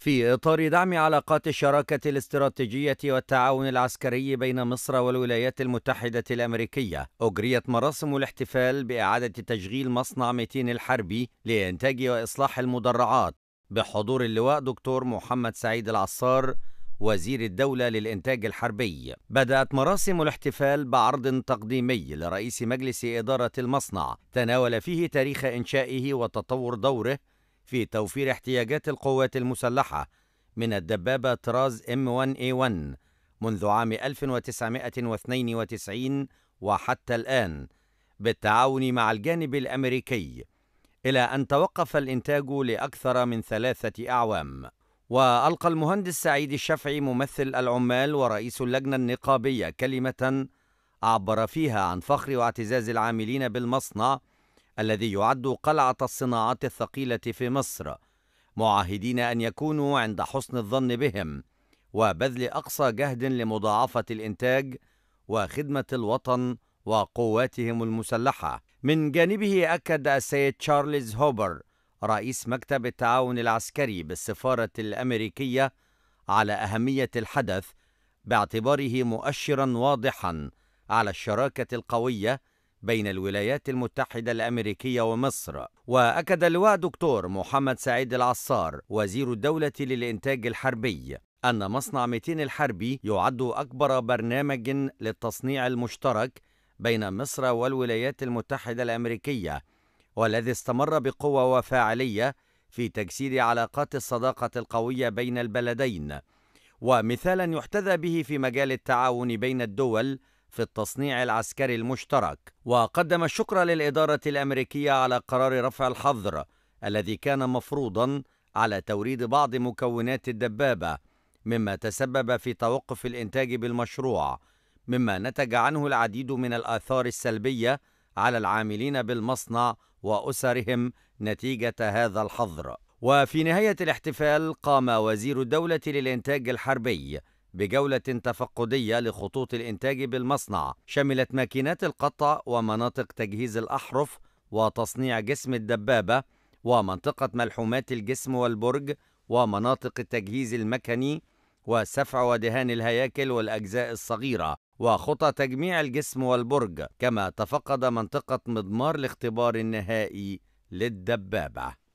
في إطار دعم علاقات الشراكة الاستراتيجية والتعاون العسكري بين مصر والولايات المتحدة الأمريكية، أجريت مراسم الاحتفال بإعادة تشغيل مصنع متين الحربي لإنتاج وإصلاح المدرعات بحضور اللواء دكتور محمد سعيد العصار وزير الدولة للإنتاج الحربي. بدأت مراسم الاحتفال بعرض تقديمي لرئيس مجلس إدارة المصنع تناول فيه تاريخ إنشائه وتطور دوره في توفير احتياجات القوات المسلحة من الدبابة طراز M1A1 إيه منذ عام 1992 وحتى الآن بالتعاون مع الجانب الأمريكي إلى أن توقف الإنتاج لأكثر من ثلاثة أعوام وألقى المهندس سعيد الشافعي ممثل العمال ورئيس اللجنة النقابية كلمة عبر فيها عن فخر واعتزاز العاملين بالمصنع الذي يعد قلعة الصناعات الثقيلة في مصر معاهدين أن يكونوا عند حسن الظن بهم وبذل أقصى جهد لمضاعفة الإنتاج وخدمة الوطن وقواتهم المسلحة من جانبه أكد السيد تشارلز هوبر رئيس مكتب التعاون العسكري بالسفارة الأمريكية على أهمية الحدث باعتباره مؤشرا واضحا على الشراكة القوية بين الولايات المتحدة الأمريكية ومصر وأكد اللواء دكتور محمد سعيد العصار وزير الدولة للإنتاج الحربي أن مصنع ميتين الحربي يعد أكبر برنامج للتصنيع المشترك بين مصر والولايات المتحدة الأمريكية والذي استمر بقوة وفاعلية في تجسيد علاقات الصداقة القوية بين البلدين ومثالا يحتذى به في مجال التعاون بين الدول في التصنيع العسكري المشترك وقدم الشكر للإدارة الأمريكية على قرار رفع الحظر الذي كان مفروضا على توريد بعض مكونات الدبابة مما تسبب في توقف الإنتاج بالمشروع مما نتج عنه العديد من الآثار السلبية على العاملين بالمصنع وأسرهم نتيجة هذا الحظر وفي نهاية الاحتفال قام وزير الدولة للإنتاج الحربي بجولة تفقدية لخطوط الإنتاج بالمصنع شملت ماكينات القطع ومناطق تجهيز الأحرف وتصنيع جسم الدبابة ومنطقة ملحومات الجسم والبرج ومناطق التجهيز المكني وسفع ودهان الهياكل والأجزاء الصغيرة وخطى تجميع الجسم والبرج كما تفقد منطقة مضمار الاختبار النهائي للدبابة